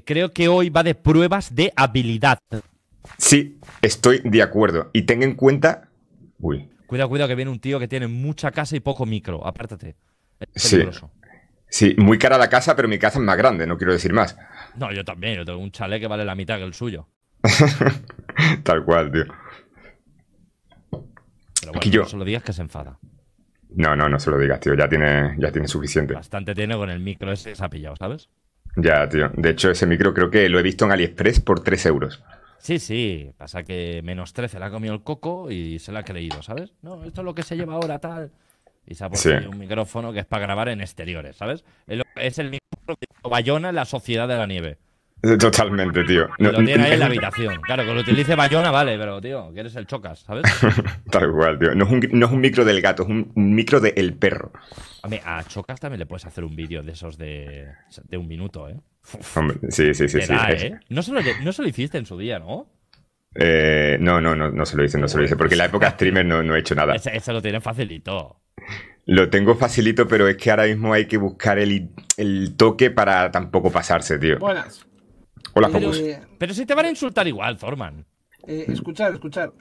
creo que hoy va de pruebas de habilidad. Sí, estoy de acuerdo. Y ten en cuenta. Uy. Cuidado, cuidado, que viene un tío que tiene mucha casa y poco micro. Apártate. Sí. sí, muy cara la casa, pero mi casa es más grande, no quiero decir más. No, yo también. Yo tengo un chalet que vale la mitad que el suyo. Tal cual, tío. yo... no se lo digas que se enfada. No, no, no se lo digas, tío. Ya tiene, ya tiene suficiente. Bastante tiene con el micro ese, se ha pillado, ¿sabes? Ya, tío. De hecho, ese micro creo que lo he visto en AliExpress por 3 euros. Sí, sí. Pasa que menos 13 la ha comido el coco y se la ha creído, ¿sabes? No, esto es lo que se lleva ahora, tal. Y se ha puesto un micrófono que es para grabar en exteriores, ¿sabes? Es el micrófono que Bayona en la Sociedad de la Nieve. Totalmente, tío. No, lo la habitación. Claro, que lo utilice Bayona, vale, pero tío, que eres el chocas, ¿sabes? Tal cual, tío. No es, un, no es un micro del gato, es un, micro del perro. Hombre, a chocas también le puedes hacer un vídeo de esos de, de un minuto, ¿eh? sí, sí, sí. sí, ¿eh? No, se lo, no se lo hiciste en su día, ¿no? Eh, no, no, no, no se lo hice, no se lo hice, porque en la época streamer no, no he hecho nada. Eso lo tienen facilito. Lo tengo facilito, pero es que ahora mismo hay que buscar el, el toque para tampoco pasarse, tío. Buenas. Hola, pero, pero si te van a insultar igual, Thorman. Eh, escuchar, escuchar.